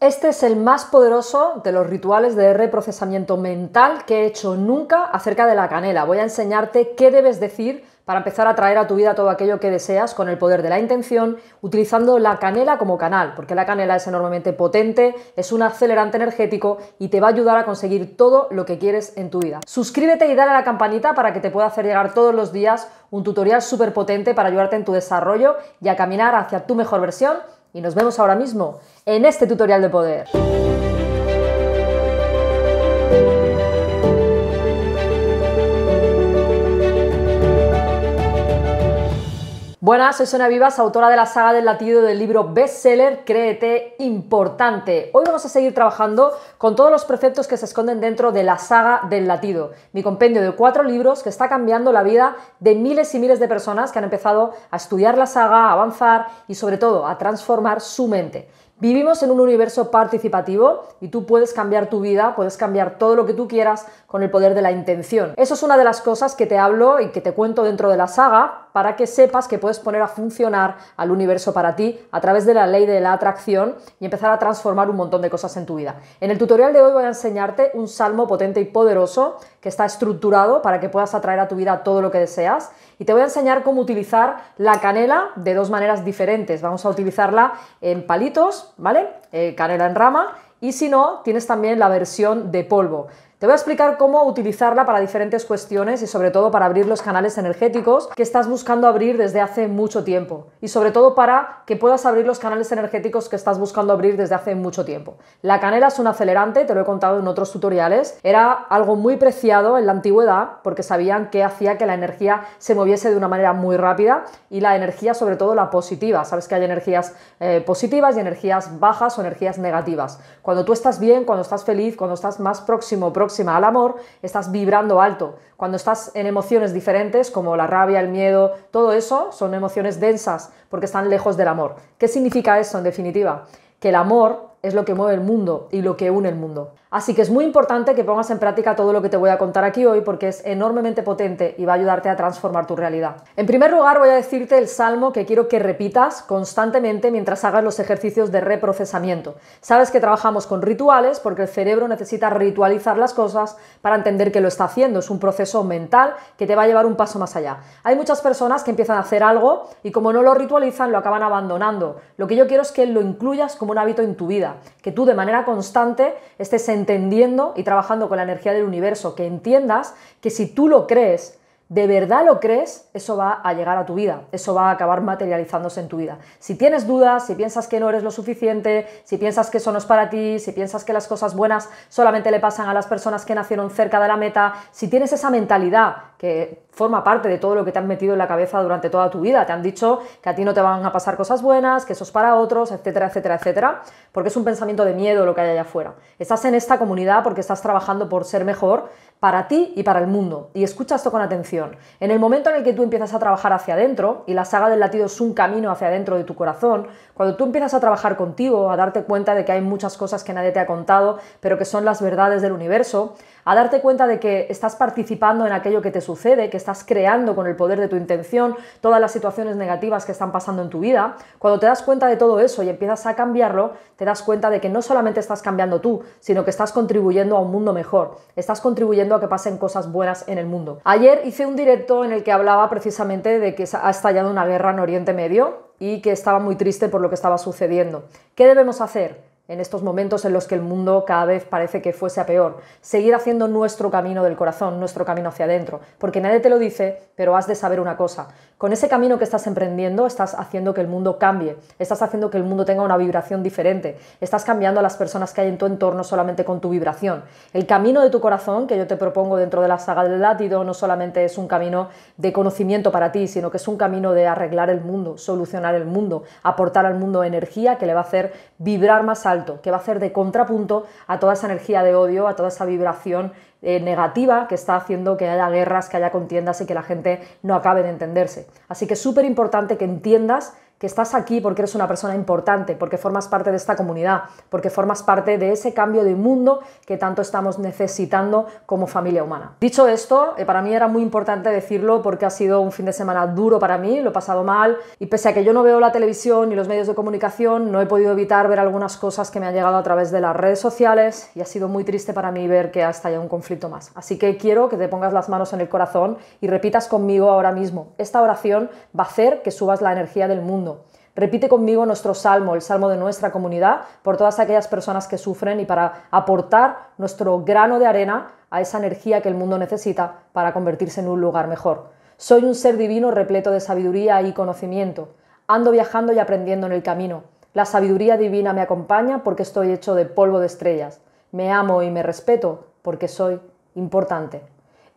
Este es el más poderoso de los rituales de reprocesamiento mental que he hecho nunca acerca de la canela. Voy a enseñarte qué debes decir para empezar a traer a tu vida todo aquello que deseas con el poder de la intención, utilizando la canela como canal, porque la canela es enormemente potente, es un acelerante energético y te va a ayudar a conseguir todo lo que quieres en tu vida. Suscríbete y dale a la campanita para que te pueda hacer llegar todos los días un tutorial súper potente para ayudarte en tu desarrollo y a caminar hacia tu mejor versión y nos vemos ahora mismo en este tutorial de poder. Buenas, soy Sonia Vivas, autora de la saga del latido del libro bestseller Créete Importante. Hoy vamos a seguir trabajando con todos los preceptos que se esconden dentro de la saga del latido, mi compendio de cuatro libros que está cambiando la vida de miles y miles de personas que han empezado a estudiar la saga, a avanzar y sobre todo a transformar su mente. Vivimos en un universo participativo y tú puedes cambiar tu vida, puedes cambiar todo lo que tú quieras con el poder de la intención. Eso es una de las cosas que te hablo y que te cuento dentro de la saga para que sepas que puedes poner a funcionar al universo para ti a través de la ley de la atracción y empezar a transformar un montón de cosas en tu vida. En el tutorial de hoy voy a enseñarte un salmo potente y poderoso que está estructurado para que puedas atraer a tu vida todo lo que deseas y te voy a enseñar cómo utilizar la canela de dos maneras diferentes. Vamos a utilizarla en palitos, ¿vale? Eh, canela en rama. Y si no, tienes también la versión de polvo. Te voy a explicar cómo utilizarla para diferentes cuestiones y sobre todo para abrir los canales energéticos que estás buscando abrir desde hace mucho tiempo y sobre todo para que puedas abrir los canales energéticos que estás buscando abrir desde hace mucho tiempo. La canela es un acelerante, te lo he contado en otros tutoriales, era algo muy preciado en la antigüedad porque sabían que hacía que la energía se moviese de una manera muy rápida y la energía sobre todo la positiva, sabes que hay energías eh, positivas y energías bajas o energías negativas. Cuando tú estás bien, cuando estás feliz, cuando estás más próximo, próximo al amor, estás vibrando alto. Cuando estás en emociones diferentes, como la rabia, el miedo, todo eso son emociones densas porque están lejos del amor. ¿Qué significa eso en definitiva? Que el amor es lo que mueve el mundo y lo que une el mundo. Así que es muy importante que pongas en práctica todo lo que te voy a contar aquí hoy porque es enormemente potente y va a ayudarte a transformar tu realidad. En primer lugar voy a decirte el salmo que quiero que repitas constantemente mientras hagas los ejercicios de reprocesamiento. Sabes que trabajamos con rituales porque el cerebro necesita ritualizar las cosas para entender que lo está haciendo. Es un proceso mental que te va a llevar un paso más allá. Hay muchas personas que empiezan a hacer algo y como no lo ritualizan lo acaban abandonando. Lo que yo quiero es que lo incluyas como un hábito en tu vida que tú de manera constante estés entendiendo y trabajando con la energía del universo, que entiendas que si tú lo crees, de verdad lo crees, eso va a llegar a tu vida, eso va a acabar materializándose en tu vida. Si tienes dudas, si piensas que no eres lo suficiente, si piensas que eso no es para ti, si piensas que las cosas buenas solamente le pasan a las personas que nacieron cerca de la meta, si tienes esa mentalidad que forma parte de todo lo que te han metido en la cabeza durante toda tu vida, te han dicho que a ti no te van a pasar cosas buenas, que eso es para otros, etcétera, etcétera, etcétera, porque es un pensamiento de miedo lo que hay allá afuera. Estás en esta comunidad porque estás trabajando por ser mejor para ti y para el mundo. Y escucha esto con atención. En el momento en el que tú empiezas a trabajar hacia adentro, y la saga del latido es un camino hacia adentro de tu corazón, cuando tú empiezas a trabajar contigo, a darte cuenta de que hay muchas cosas que nadie te ha contado, pero que son las verdades del universo, a darte cuenta de que estás participando en aquello que te sucede, que estás creando con el poder de tu intención todas las situaciones negativas que están pasando en tu vida, cuando te das cuenta de todo eso y empiezas a cambiarlo, te das cuenta de que no solamente estás cambiando tú, sino que estás contribuyendo a un mundo mejor, estás contribuyendo a que pasen cosas buenas en el mundo. Ayer hice un directo en el que hablaba precisamente de que ha estallado una guerra en Oriente Medio y que estaba muy triste por lo que estaba sucediendo. ¿Qué debemos hacer? en estos momentos en los que el mundo cada vez parece que fuese a peor. Seguir haciendo nuestro camino del corazón, nuestro camino hacia adentro, porque nadie te lo dice, pero has de saber una cosa. Con ese camino que estás emprendiendo, estás haciendo que el mundo cambie, estás haciendo que el mundo tenga una vibración diferente, estás cambiando a las personas que hay en tu entorno solamente con tu vibración. El camino de tu corazón, que yo te propongo dentro de la saga del látido, no solamente es un camino de conocimiento para ti, sino que es un camino de arreglar el mundo, solucionar el mundo, aportar al mundo energía que le va a hacer vibrar más alto que va a hacer de contrapunto a toda esa energía de odio, a toda esa vibración eh, negativa que está haciendo que haya guerras, que haya contiendas y que la gente no acabe de entenderse. Así que es súper importante que entiendas que estás aquí porque eres una persona importante, porque formas parte de esta comunidad, porque formas parte de ese cambio de mundo que tanto estamos necesitando como familia humana. Dicho esto, eh, para mí era muy importante decirlo porque ha sido un fin de semana duro para mí, lo he pasado mal y pese a que yo no veo la televisión ni los medios de comunicación, no he podido evitar ver algunas cosas que me han llegado a través de las redes sociales y ha sido muy triste para mí ver que ha estallado un conflicto más. Así que quiero que te pongas las manos en el corazón y repitas conmigo ahora mismo. Esta oración va a hacer que subas la energía del mundo Repite conmigo nuestro salmo, el salmo de nuestra comunidad, por todas aquellas personas que sufren y para aportar nuestro grano de arena a esa energía que el mundo necesita para convertirse en un lugar mejor. Soy un ser divino repleto de sabiduría y conocimiento. Ando viajando y aprendiendo en el camino. La sabiduría divina me acompaña porque estoy hecho de polvo de estrellas. Me amo y me respeto porque soy importante.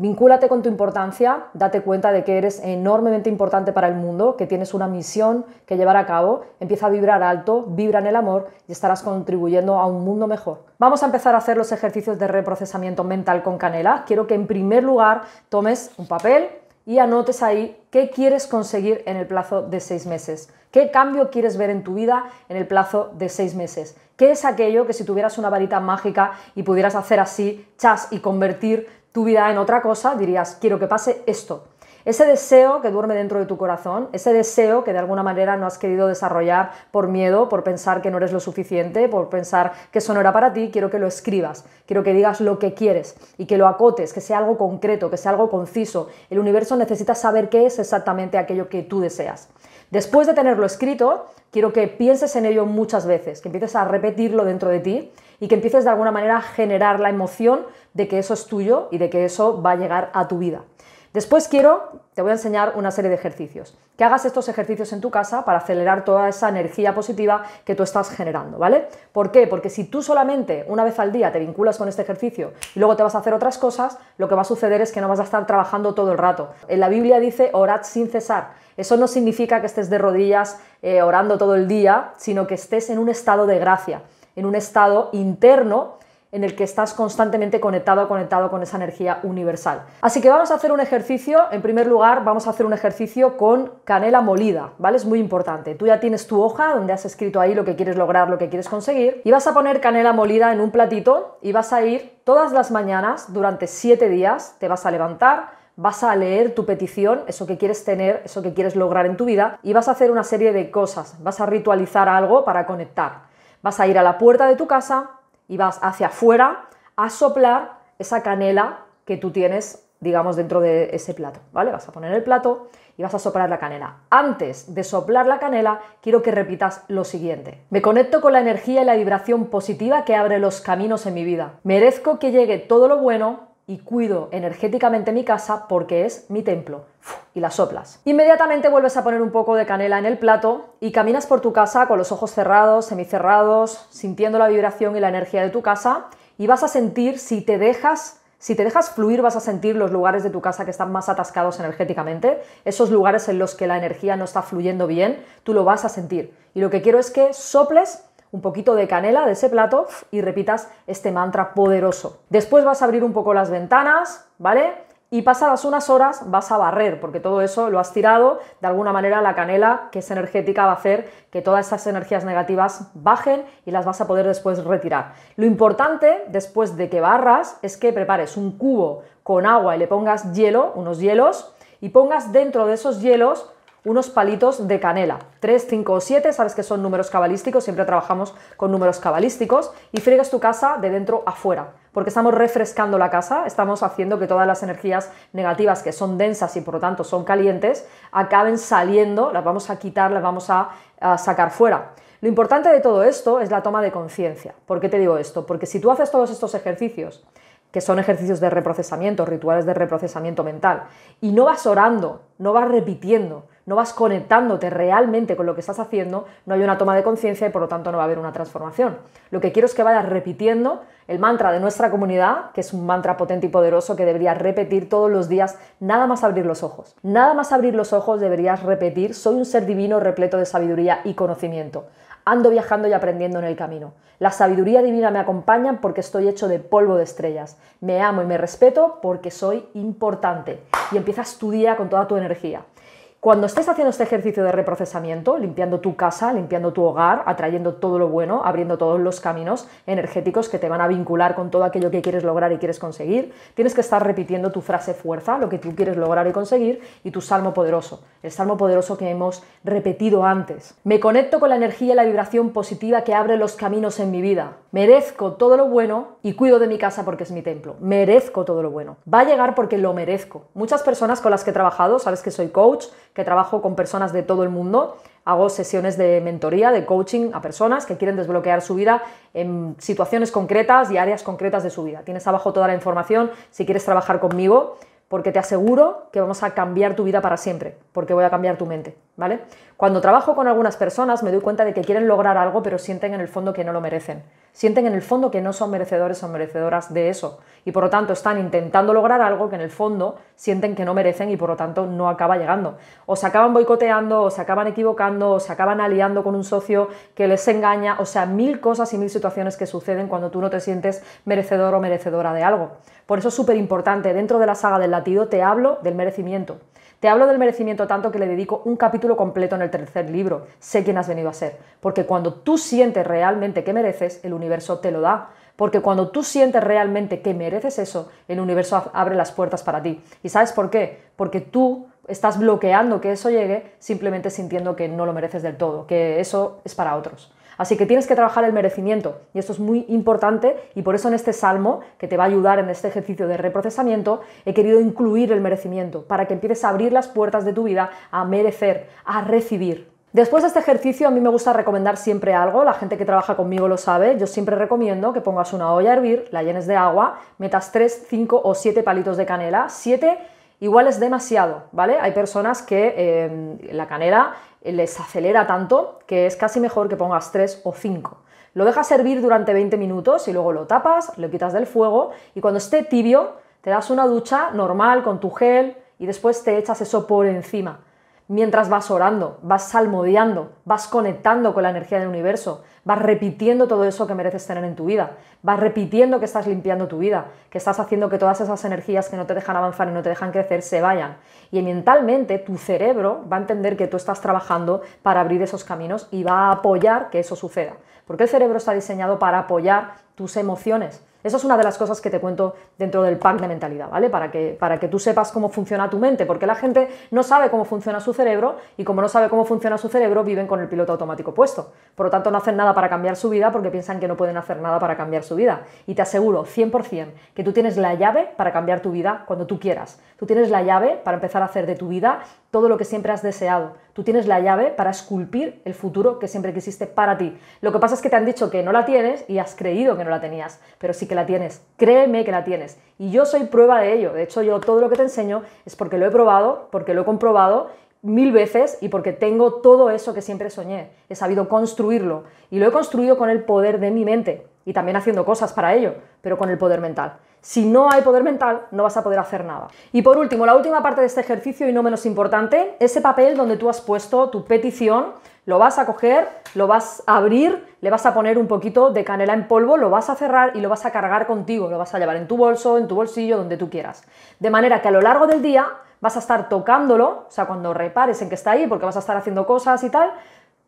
Vincúlate con tu importancia, date cuenta de que eres enormemente importante para el mundo, que tienes una misión que llevar a cabo, empieza a vibrar alto, vibra en el amor y estarás contribuyendo a un mundo mejor. Vamos a empezar a hacer los ejercicios de reprocesamiento mental con canela. Quiero que en primer lugar tomes un papel y anotes ahí qué quieres conseguir en el plazo de seis meses, qué cambio quieres ver en tu vida en el plazo de seis meses, qué es aquello que si tuvieras una varita mágica y pudieras hacer así, chas, y convertir tu vida en otra cosa, dirías, quiero que pase esto. Ese deseo que duerme dentro de tu corazón, ese deseo que de alguna manera no has querido desarrollar por miedo, por pensar que no eres lo suficiente, por pensar que eso no era para ti, quiero que lo escribas, quiero que digas lo que quieres y que lo acotes, que sea algo concreto, que sea algo conciso. El universo necesita saber qué es exactamente aquello que tú deseas. Después de tenerlo escrito, quiero que pienses en ello muchas veces, que empieces a repetirlo dentro de ti y que empieces de alguna manera a generar la emoción de que eso es tuyo y de que eso va a llegar a tu vida. Después quiero, te voy a enseñar una serie de ejercicios, que hagas estos ejercicios en tu casa para acelerar toda esa energía positiva que tú estás generando, ¿vale? ¿Por qué? Porque si tú solamente una vez al día te vinculas con este ejercicio y luego te vas a hacer otras cosas, lo que va a suceder es que no vas a estar trabajando todo el rato. En la Biblia dice orad sin cesar. Eso no significa que estés de rodillas eh, orando todo el día, sino que estés en un estado de gracia, en un estado interno en el que estás constantemente conectado, conectado con esa energía universal. Así que vamos a hacer un ejercicio, en primer lugar vamos a hacer un ejercicio con canela molida, ¿vale? Es muy importante. Tú ya tienes tu hoja donde has escrito ahí lo que quieres lograr, lo que quieres conseguir, y vas a poner canela molida en un platito y vas a ir todas las mañanas durante siete días, te vas a levantar, vas a leer tu petición, eso que quieres tener, eso que quieres lograr en tu vida, y vas a hacer una serie de cosas, vas a ritualizar algo para conectar. Vas a ir a la puerta de tu casa, y vas hacia afuera a soplar esa canela que tú tienes, digamos, dentro de ese plato, ¿vale? Vas a poner el plato y vas a soplar la canela. Antes de soplar la canela, quiero que repitas lo siguiente. Me conecto con la energía y la vibración positiva que abre los caminos en mi vida. Merezco que llegue todo lo bueno y cuido energéticamente mi casa porque es mi templo. Y la soplas. Inmediatamente vuelves a poner un poco de canela en el plato y caminas por tu casa con los ojos cerrados, semicerrados, sintiendo la vibración y la energía de tu casa y vas a sentir si te dejas si te dejas fluir vas a sentir los lugares de tu casa que están más atascados energéticamente, esos lugares en los que la energía no está fluyendo bien, tú lo vas a sentir. Y lo que quiero es que soples un poquito de canela de ese plato y repitas este mantra poderoso. Después vas a abrir un poco las ventanas, ¿vale? Y pasadas unas horas vas a barrer, porque todo eso lo has tirado, de alguna manera la canela, que es energética, va a hacer que todas esas energías negativas bajen y las vas a poder después retirar. Lo importante, después de que barras, es que prepares un cubo con agua y le pongas hielo, unos hielos, y pongas dentro de esos hielos unos palitos de canela. 3, 5 o 7, sabes que son números cabalísticos, siempre trabajamos con números cabalísticos, y friegas tu casa de dentro a fuera, porque estamos refrescando la casa, estamos haciendo que todas las energías negativas que son densas y por lo tanto son calientes, acaben saliendo, las vamos a quitar, las vamos a, a sacar fuera. Lo importante de todo esto es la toma de conciencia. ¿Por qué te digo esto? Porque si tú haces todos estos ejercicios, que son ejercicios de reprocesamiento, rituales de reprocesamiento mental, y no vas orando, no vas repitiendo, no vas conectándote realmente con lo que estás haciendo, no hay una toma de conciencia y por lo tanto no va a haber una transformación. Lo que quiero es que vayas repitiendo el mantra de nuestra comunidad, que es un mantra potente y poderoso que deberías repetir todos los días, nada más abrir los ojos. Nada más abrir los ojos deberías repetir, soy un ser divino repleto de sabiduría y conocimiento. Ando viajando y aprendiendo en el camino. La sabiduría divina me acompaña porque estoy hecho de polvo de estrellas. Me amo y me respeto porque soy importante. Y empiezas tu día con toda tu energía. Cuando estés haciendo este ejercicio de reprocesamiento, limpiando tu casa, limpiando tu hogar, atrayendo todo lo bueno, abriendo todos los caminos energéticos que te van a vincular con todo aquello que quieres lograr y quieres conseguir, tienes que estar repitiendo tu frase fuerza, lo que tú quieres lograr y conseguir, y tu salmo poderoso, el salmo poderoso que hemos repetido antes. Me conecto con la energía y la vibración positiva que abre los caminos en mi vida. Merezco todo lo bueno y cuido de mi casa porque es mi templo. Merezco todo lo bueno. Va a llegar porque lo merezco. Muchas personas con las que he trabajado, sabes que soy coach, que trabajo con personas de todo el mundo. Hago sesiones de mentoría, de coaching a personas que quieren desbloquear su vida en situaciones concretas y áreas concretas de su vida. Tienes abajo toda la información si quieres trabajar conmigo, porque te aseguro que vamos a cambiar tu vida para siempre porque voy a cambiar tu mente, ¿vale? Cuando trabajo con algunas personas me doy cuenta de que quieren lograr algo, pero sienten en el fondo que no lo merecen. Sienten en el fondo que no son merecedores o merecedoras de eso. Y por lo tanto están intentando lograr algo que en el fondo sienten que no merecen y por lo tanto no acaba llegando. O se acaban boicoteando, o se acaban equivocando, o se acaban aliando con un socio que les engaña. O sea, mil cosas y mil situaciones que suceden cuando tú no te sientes merecedor o merecedora de algo. Por eso es súper importante. Dentro de la saga del latido te hablo del merecimiento. Te hablo del merecimiento tanto que le dedico un capítulo completo en el tercer libro, Sé quién has venido a ser, porque cuando tú sientes realmente que mereces, el universo te lo da. Porque cuando tú sientes realmente que mereces eso, el universo abre las puertas para ti. ¿Y sabes por qué? Porque tú estás bloqueando que eso llegue simplemente sintiendo que no lo mereces del todo, que eso es para otros. Así que tienes que trabajar el merecimiento y esto es muy importante y por eso en este salmo, que te va a ayudar en este ejercicio de reprocesamiento, he querido incluir el merecimiento para que empieces a abrir las puertas de tu vida a merecer, a recibir. Después de este ejercicio a mí me gusta recomendar siempre algo, la gente que trabaja conmigo lo sabe, yo siempre recomiendo que pongas una olla a hervir, la llenes de agua, metas 3, 5 o 7 palitos de canela, 7 igual es demasiado, ¿vale? Hay personas que eh, la canela eh, les acelera tanto que es casi mejor que pongas 3 o 5. Lo dejas servir durante 20 minutos y luego lo tapas, lo quitas del fuego y cuando esté tibio te das una ducha normal con tu gel y después te echas eso por encima mientras vas orando, vas salmodiando, vas conectando con la energía del universo, vas repitiendo todo eso que mereces tener en tu vida, vas repitiendo que estás limpiando tu vida, que estás haciendo que todas esas energías que no te dejan avanzar y no te dejan crecer se vayan. Y mentalmente tu cerebro va a entender que tú estás trabajando para abrir esos caminos y va a apoyar que eso suceda. Porque el cerebro está diseñado para apoyar tus emociones esa es una de las cosas que te cuento dentro del pack de mentalidad, ¿vale? Para que, para que tú sepas cómo funciona tu mente, porque la gente no sabe cómo funciona su cerebro y como no sabe cómo funciona su cerebro, viven con el piloto automático puesto. Por lo tanto, no hacen nada para cambiar su vida porque piensan que no pueden hacer nada para cambiar su vida. Y te aseguro 100% que tú tienes la llave para cambiar tu vida cuando tú quieras. Tú tienes la llave para empezar a hacer de tu vida todo lo que siempre has deseado Tú tienes la llave para esculpir el futuro que siempre quisiste para ti. Lo que pasa es que te han dicho que no la tienes y has creído que no la tenías, pero sí que la tienes. Créeme que la tienes. Y yo soy prueba de ello. De hecho, yo todo lo que te enseño es porque lo he probado, porque lo he comprobado mil veces y porque tengo todo eso que siempre soñé. He sabido construirlo y lo he construido con el poder de mi mente y también haciendo cosas para ello, pero con el poder mental. Si no hay poder mental, no vas a poder hacer nada. Y por último, la última parte de este ejercicio y no menos importante, ese papel donde tú has puesto tu petición, lo vas a coger, lo vas a abrir, le vas a poner un poquito de canela en polvo, lo vas a cerrar y lo vas a cargar contigo, lo vas a llevar en tu bolso, en tu bolsillo, donde tú quieras. De manera que a lo largo del día vas a estar tocándolo, o sea, cuando repares en que está ahí, porque vas a estar haciendo cosas y tal,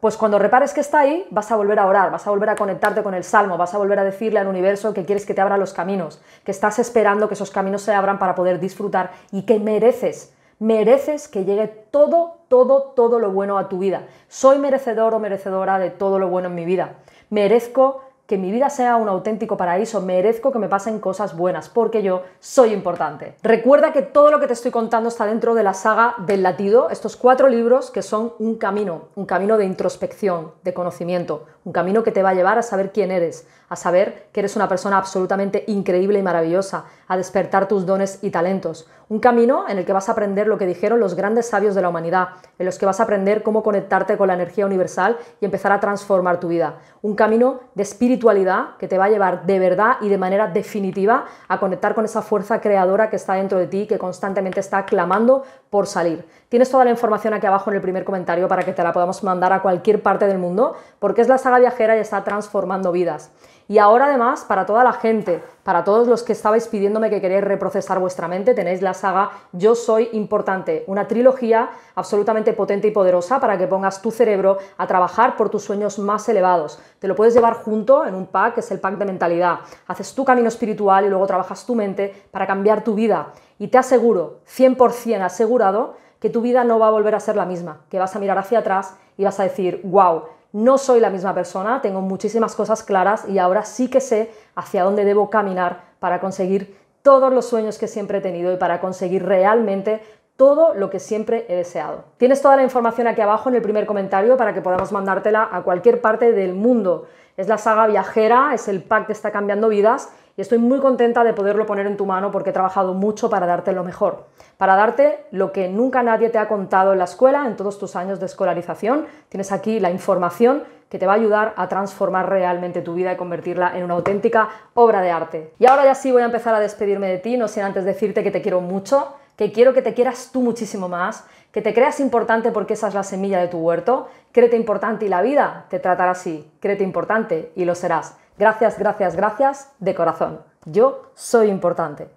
pues cuando repares que está ahí, vas a volver a orar, vas a volver a conectarte con el Salmo, vas a volver a decirle al universo que quieres que te abran los caminos, que estás esperando que esos caminos se abran para poder disfrutar y que mereces, mereces que llegue todo, todo, todo lo bueno a tu vida. Soy merecedor o merecedora de todo lo bueno en mi vida. Merezco que mi vida sea un auténtico paraíso, merezco que me pasen cosas buenas, porque yo soy importante. Recuerda que todo lo que te estoy contando está dentro de la saga del latido, estos cuatro libros que son un camino, un camino de introspección, de conocimiento, un camino que te va a llevar a saber quién eres, a saber que eres una persona absolutamente increíble y maravillosa, a despertar tus dones y talentos. Un camino en el que vas a aprender lo que dijeron los grandes sabios de la humanidad, en los que vas a aprender cómo conectarte con la energía universal y empezar a transformar tu vida. Un camino de espiritualidad que te va a llevar de verdad y de manera definitiva a conectar con esa fuerza creadora que está dentro de ti, que constantemente está clamando por salir. Tienes toda la información aquí abajo en el primer comentario para que te la podamos mandar a cualquier parte del mundo, porque es la saga viajera y está transformando vidas. Y ahora además, para toda la gente, para todos los que estabais pidiéndome que queréis reprocesar vuestra mente, tenéis la saga Yo Soy Importante, una trilogía absolutamente potente y poderosa para que pongas tu cerebro a trabajar por tus sueños más elevados. Te lo puedes llevar junto en un pack, que es el pack de mentalidad. Haces tu camino espiritual y luego trabajas tu mente para cambiar tu vida. Y te aseguro, 100% asegurado, que tu vida no va a volver a ser la misma, que vas a mirar hacia atrás y vas a decir, wow, no soy la misma persona, tengo muchísimas cosas claras y ahora sí que sé hacia dónde debo caminar para conseguir todos los sueños que siempre he tenido y para conseguir realmente todo lo que siempre he deseado. Tienes toda la información aquí abajo en el primer comentario para que podamos mandártela a cualquier parte del mundo. Es la saga viajera, es el pack que está cambiando vidas estoy muy contenta de poderlo poner en tu mano porque he trabajado mucho para darte lo mejor, para darte lo que nunca nadie te ha contado en la escuela, en todos tus años de escolarización. Tienes aquí la información que te va a ayudar a transformar realmente tu vida y convertirla en una auténtica obra de arte. Y ahora ya sí voy a empezar a despedirme de ti, no sin antes decirte que te quiero mucho, que quiero que te quieras tú muchísimo más, que te creas importante porque esa es la semilla de tu huerto, créete importante y la vida te tratará así, créete importante y lo serás. Gracias, gracias, gracias de corazón. Yo soy importante.